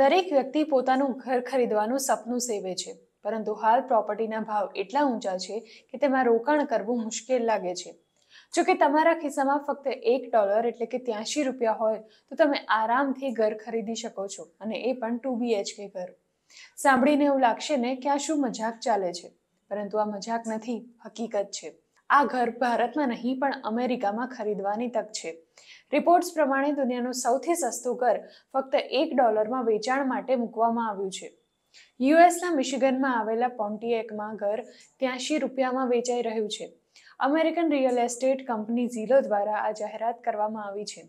દરેક વ્યક્તિ પોતાનું ઘર ખરીદવાનું સપનું સેવે છે પરંતુ હાલ પ્રોપર્ટીના ભાવ એટલા ઊંચા છે કે તેમાં રોકાણ કરવું મુશ્કેલ લાગે છે જો કે તમારા ખિસ્સામાં ફક્ત એક ડોલર એટલે કે ત્યાંશી રૂપિયા હોય તો તમે આરામથી ઘર ખરીદી શકો છો અને એ પણ ટુ બીએચકે ઘર સાંભળીને એવું લાગશે ને કે આ શું મજાક ચાલે છે પરંતુ આ મજાક નથી હકીકત છે આ ઘર ભારતમાં નહીં પણ અમેરિકામાં ખરીદવાની તક છે રિપોર્ટ્સ પ્રમાણે દુનિયાનું સૌથી સસ્તું ઘર ફક્ત એક ડોલરમાં વેચાણ માટે મૂકવામાં આવ્યું છે યુએસના મિશિગનમાં આવેલા પોન્ટિએકમાં ઘર ત્યાંશી રૂપિયામાં વેચાઈ રહ્યું છે American real estate company Zillow દ્વારા આ જાહેરાત કરવામાં આવી છે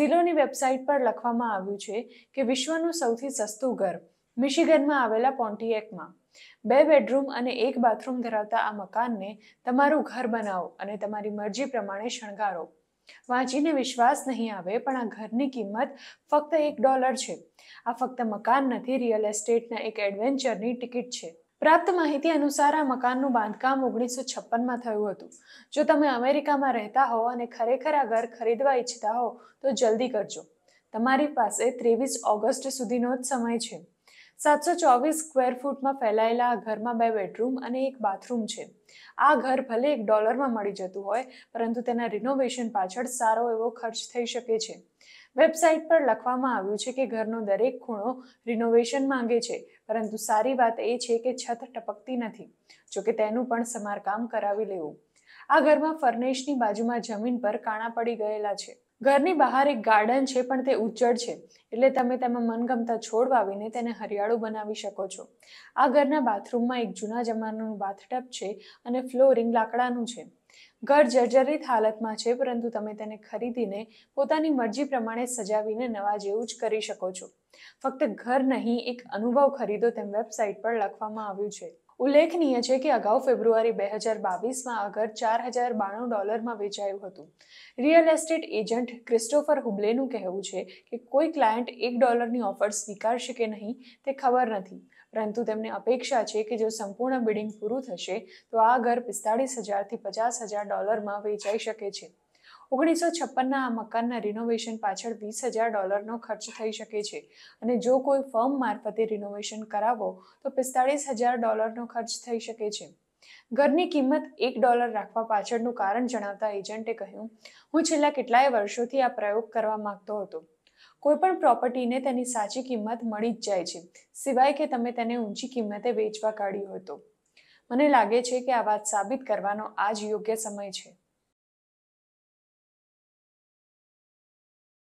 ઝીલોની વેબસાઇટ પર લખવામાં આવ્યું છે કે વિશ્વનું સૌથી સસ્તું ઘર મિશિગનમાં આવેલા પોન્ટીએકમાં બે બેડરૂમ અને એક બાથરૂમ ધરાવતા આ મકાનને તમારું ઘર બનાવો અને તમારી મરજી પ્રમાણે શણગારો વાંચીને વિશ્વાસ નહીં આવે પણ આ ઘરની કિંમત ફક્ત એક ડોલર છે આ ફક્ત મકાન નથી રિયલ એસ્ટેટના એક એડવેન્ચરની ટિકિટ છે પ્રાપ્ત માહિતી અનુસાર આ મકાનનું બાંધકામ ઓગણીસો છપ્પનમાં થયું હતું જો તમે અમેરિકામાં રહેતા હો અને ખરેખર આ ઘર ખરીદવા ઈચ્છતા હો તો જલ્દી કરજો તમારી પાસે ત્રેવીસ ઓગસ્ટ સુધીનો જ સમય છે સાતસો ચોવીસ સ્ક્વેર ફૂટમાં ફેલાયેલા આ ઘરમાં બે બેડરૂમ અને એક બાથરૂમ છે આ ઘર ભલે એક ડોલરમાં મળી જતું હોય પરંતુ તેના રિનોવેશન પાછળ સારો એવો ખર્ચ થઈ શકે છે વેબસાઇટ પર લખવામાં આવ્યું છે કે ઘરનો દરેક ખૂણો રિનોવેશન માંગે છે પરંતુ સારી વાત એ છે કે છત ટપકતી નથી જોકે તેનું પણ સમારકામ કરાવી લેવું આ ઘરમાં ફર્નેશની બાજુમાં જમીન પર કાણા પડી ગયેલા છે ઘરની બહાર એક ગાર્ડન છે પણ તે ઉજ્જડ છે એટલે તમે તેમાં મનગમતા છોડ વાવીને તેને હરિયાળું બનાવી શકો છો આ ઘરના બાથરૂમમાં એક જૂના જમાનાનું બાથટબ છે અને ફ્લોરિંગ લાકડાનું છે ઘર જર્જરિત હાલતમાં છે પરંતુ તમે તેને ખરીદીને પોતાની મરજી પ્રમાણે સજાવીને નવા જેવું જ કરી શકો છો ફક્ત ઘર નહીં એક અનુભવ ખરીદો તેમ વેબસાઇટ પર લખવામાં આવ્યું છે ઉલ્લેખનીય છે કે અગાઉ ફેબ્રુઆરી બે હજાર બાવીસમાં આગળ ચાર હજાર બાણું ડોલરમાં વેચાયું હતું રિયલ એસ્ટેટ એજન્ટ ક્રિસ્ટોફર હુબલેનું કહેવું છે કે કોઈ ક્લાયન્ટ એક ડોલરની ઓફર સ્વીકારશે કે નહીં તે ખબર નથી પરંતુ તેમને અપેક્ષા છે કે જો સંપૂર્ણ બિડિંગ પૂરું થશે તો આ ઘર પિસ્તાળીસ હજારથી પચાસ હજાર ડોલરમાં વેચાઈ શકે છે ઓગણીસો છપ્પનના આ મકાનના રિનોવેશન પાછળ વીસ હજાર ડોલરનો ખર્ચ થઈ શકે છે અને જો કોઈ ફર્મ મારફતે રિનોવેશન કરાવો તો પિસ્તાળીસ હજાર ડોલરનો ખર્ચ થઈ શકે છે ઘરની કિંમત એક ડોલર રાખવા પાછળનું કારણ જણાવતા એજન્ટે કહ્યું હું છેલ્લા કેટલાય વર્ષોથી આ પ્રયોગ કરવા માંગતો હતો કોઈપણ પ્રોપર્ટીને તેની સાચી કિંમત મળી જ જાય છે સિવાય કે તમે તેને ઊંચી કિંમતે વેચવા કાઢ્યો હતો મને લાગે છે કે આ વાત સાબિત કરવાનો આજ યોગ્ય સમય છે